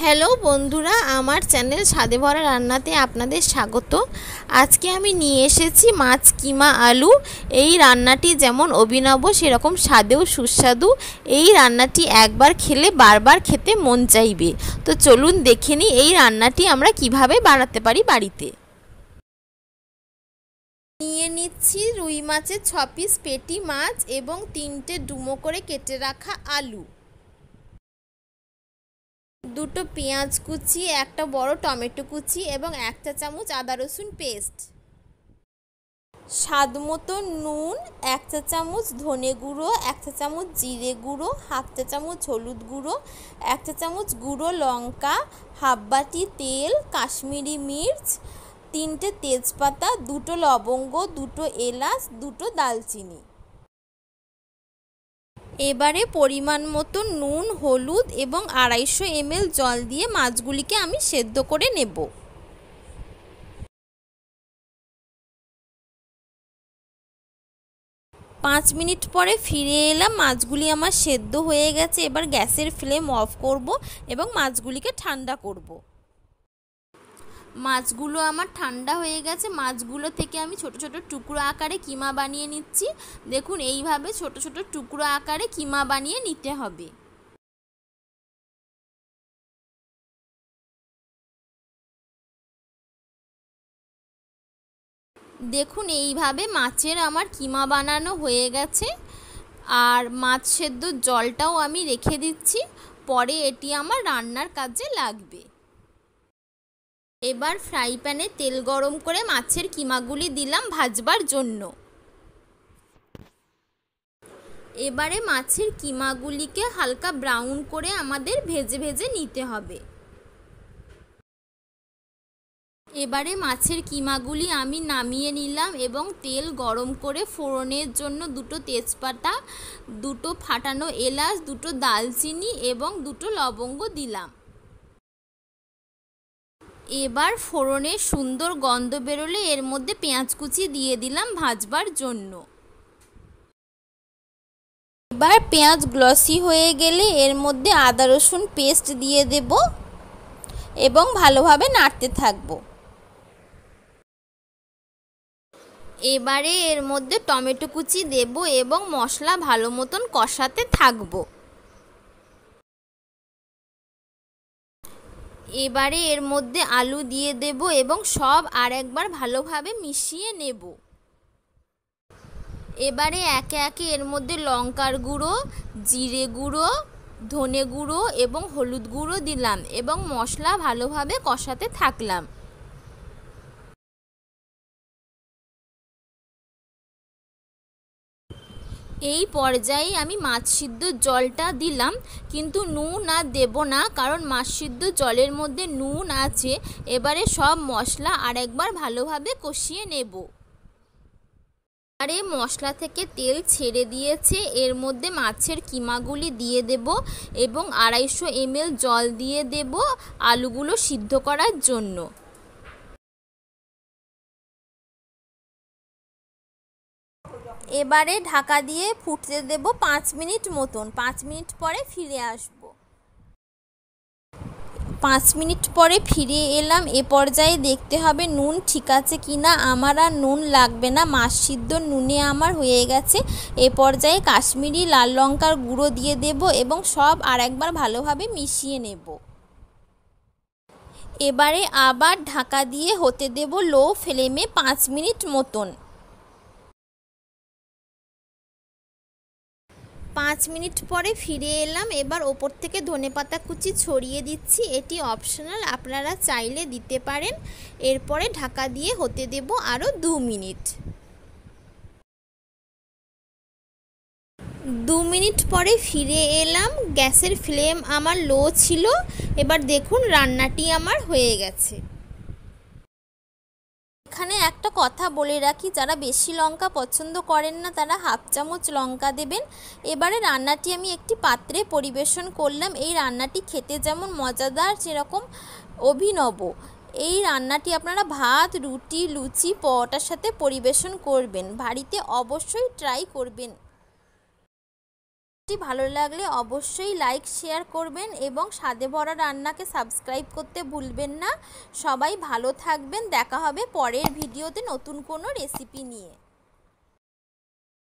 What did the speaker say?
hello বন্ধুরা আমার channel স্বাদে ভরা রান্নাতে আপনাদের স্বাগত আজকে আমি নিয়ে এসেছি মাছ কিমা আলু এই রান্নাটি যেমন অভিনব সেরকম স্বাদেও সুস্বাদু এই রান্নাটি একবার খেলে বারবার খেতে মন চাইবে তো চলুন দেখে নিই এই রান্নাটি আমরা কিভাবে বানাতে পারি বাড়িতে নিয়ে নিচ্ছি রুই মাছের ছ পিস পেটি মাছ এবং তিনটে ডুমো করে কেটে রাখা আলু দুটো পেঁয়াজ কুচি একটা বড় টমেটো কুচি এবং এক চা চামচ আদা রসুন পেস্ট স্বাদ মতো নুন এক চা চামচ ধনে গুঁড়ো এক চা চামচ জিরে গুঁড়ো হাফ চা চামচ হলুদ গুঁড়ো এক চা চামচ গুঁড়ো লঙ্কা হাফ বাটি তেল কাশ্মীরি মির্চ তিনটে তেজপাতা দুটো লবঙ্গ দুটো এলাচ দুটো দালচিনি এবারে পরিমাণ মতো নুন হলুদ এবং আড়াইশো এমএল জল দিয়ে মাছগুলিকে আমি সেদ্ধ করে নেব পাঁচ মিনিট পরে ফিরে এলাম মাছগুলি আমার সেদ্ধ হয়ে গেছে এবার গ্যাসের ফ্লেম অফ করব এবং মাছগুলিকে ঠান্ডা করব মাছগুলো আমার ঠান্ডা হয়ে গেছে মাছগুলো থেকে আমি ছোট ছোট টুকরো আকারে কিমা বানিয়ে নিচ্ছি দেখুন এইভাবে ছোট ছোট টুকরো আকারে কিমা বানিয়ে নিতে হবে দেখুন এইভাবে মাছের আমার কিমা বানানো হয়ে গেছে আর মাছ সেদ্ধ জলটাও আমি রেখে দিচ্ছি পরে এটি আমার রান্নার কাজে লাগবে এবার ফ্রাই প্যানে তেল গরম করে মাছের কিমাগুলি দিলাম ভাজবার জন্য এবারে মাছের কিমাগুলিকে হালকা ব্রাউন করে আমাদের ভেজে ভেজে নিতে হবে এবারে মাছের কিমাগুলি আমি নামিয়ে নিলাম এবং তেল গরম করে ফোড়নের জন্য দুটো তেজপাতা দুটো ফাটানো এলাচ দুটো দালচিনি এবং দুটো লবঙ্গ দিলাম এবার ফোড়নে সুন্দর গন্ধ বেরোলে এর মধ্যে পেঁয়াজ কুচি দিয়ে দিলাম ভাজবার জন্য এবার পেঁয়াজ গ্লসি হয়ে গেলে এর মধ্যে আদা রসুন পেস্ট দিয়ে দেব এবং ভালোভাবে নাড়তে থাকব এবারে এর মধ্যে টমেটো কুচি দেব এবং মশলা ভালো মতন কষাতে থাকবো এবারে এর মধ্যে আলু দিয়ে দেব এবং সব আর একবার ভালোভাবে মিশিয়ে নেব এবারে একে একে এর মধ্যে লঙ্কার গুঁড়ো জিরে গুঁড়ো ধনে গুঁড়ো এবং হলুদ গুঁড়ো দিলাম এবং মশলা ভালোভাবে কষাতে থাকলাম এই পর্যায়ে আমি মাছ সিদ্ধ জলটা দিলাম কিন্তু নুন আর দেব না কারণ মাছ সিদ্ধ জলের মধ্যে নুন আছে এবারে সব মশলা আরেকবার ভালোভাবে কষিয়ে নেব আরে মশলা থেকে তেল ছেড়ে দিয়েছে এর মধ্যে মাছের কিমাগুলি দিয়ে দেব এবং আড়াইশো এমএল জল দিয়ে দেব আলুগুলো সিদ্ধ করার জন্য এবারে ঢাকা দিয়ে ফুটতে দেব পাঁচ মিনিট মতন পাঁচ মিনিট পরে ফিরে আসব পাঁচ মিনিট পরে ফিরে এলাম এ পর্যায়ে দেখতে হবে নুন ঠিক আছে কি না আমার আর নুন লাগবে না মাছ সিদ্ধ নুনে আমার হয়ে গেছে এ পর্যায়ে কাশ্মীরি লাল লঙ্কার গুঁড়ো দিয়ে দেব এবং সব আর একবার ভালোভাবে মিশিয়ে নেব এবারে আবার ঢাকা দিয়ে হতে দেব লো ফ্লেমে পাঁচ মিনিট মতন পাঁচ মিনিট পরে ফিরে এলাম এবার ওপর থেকে ধনে পাতা কুচি ছড়িয়ে দিচ্ছি এটি অপশনাল আপনারা চাইলে দিতে পারেন এরপরে ঢাকা দিয়ে হতে দেব আরও দু মিনিট দু মিনিট পরে ফিরে এলাম গ্যাসের ফ্লেম আমার লো ছিল এবার দেখুন রান্নাটি আমার হয়ে গেছে এখানে একটা কথা বলে রাখি যারা বেশি লঙ্কা পছন্দ করেন না তারা হাফ চামচ লঙ্কা দেবেন এবারে রান্নাটি আমি একটি পাত্রে পরিবেশন করলাম এই রান্নাটি খেতে যেমন মজাদার সেরকম অভিনব এই রান্নাটি আপনারা ভাত রুটি লুচি পরোটার সাথে পরিবেশন করবেন বাড়িতে অবশ্যই ট্রাই করবেন ভালো লাগলে অবশ্যই লাইক শেয়ার করবেন এবং স্বাদে ভরা রান্নাকে সাবস্ক্রাইব করতে ভুলবেন না সবাই ভালো থাকবেন দেখা হবে পরের ভিডিওতে নতুন কোনো রেসিপি নিয়ে